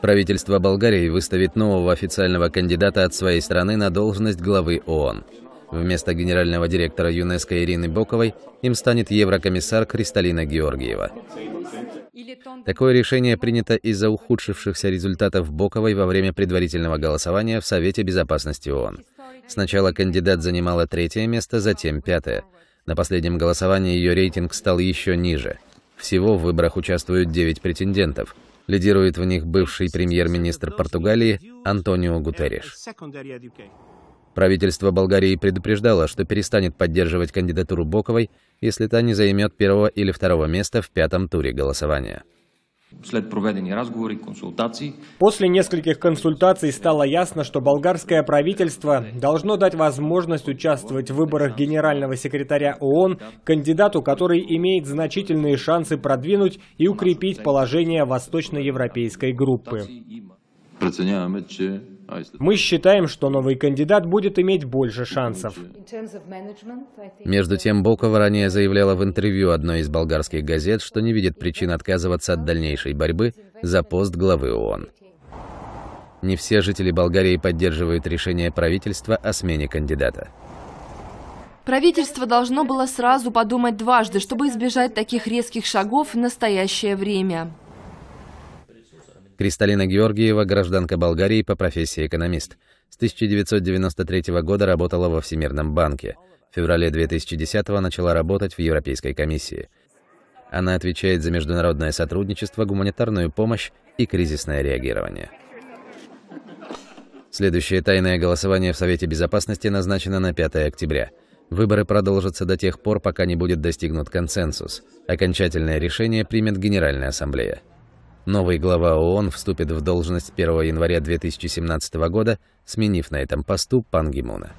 Правительство Болгарии выставит нового официального кандидата от своей страны на должность главы ООН. Вместо генерального директора ЮНЕСКО Ирины Боковой им станет еврокомиссар Кристалина Георгиева. Такое решение принято из-за ухудшившихся результатов Боковой во время предварительного голосования в Совете Безопасности ООН. Сначала кандидат занимала третье место, затем пятое. На последнем голосовании ее рейтинг стал еще ниже – всего в выборах участвуют 9 претендентов. Лидирует в них бывший премьер-министр Португалии Антонио Гутерриш. Правительство Болгарии предупреждало, что перестанет поддерживать кандидатуру Боковой, если та не займет первого или второго места в пятом туре голосования. После нескольких консультаций стало ясно, что болгарское правительство должно дать возможность участвовать в выборах генерального секретаря ООН кандидату, который имеет значительные шансы продвинуть и укрепить положение восточноевропейской группы. Преценяваме, че а, Мы считаем, что новый кандидат будет иметь больше шансов. Между тем, Бокова ранее заявляла в интервью одной из болгарских газет, что не видит причин отказываться от дальнейшей борьбы за пост главы ООН. Не все жители Болгарии поддерживают решение правительства о смене кандидата. Правительство должно было сразу подумать дважды, чтобы избежать таких резких шагов в настоящее время. Кристалина Георгиева, гражданка Болгарии по профессии экономист. С 1993 года работала во Всемирном банке. В феврале 2010 начала работать в Европейской комиссии. Она отвечает за международное сотрудничество, гуманитарную помощь и кризисное реагирование. Следующее тайное голосование в Совете Безопасности назначено на 5 октября. Выборы продолжатся до тех пор, пока не будет достигнут консенсус. Окончательное решение примет Генеральная Ассамблея. Новый глава ООН вступит в должность 1 января 2017 года, сменив на этом посту Пан Гимуна.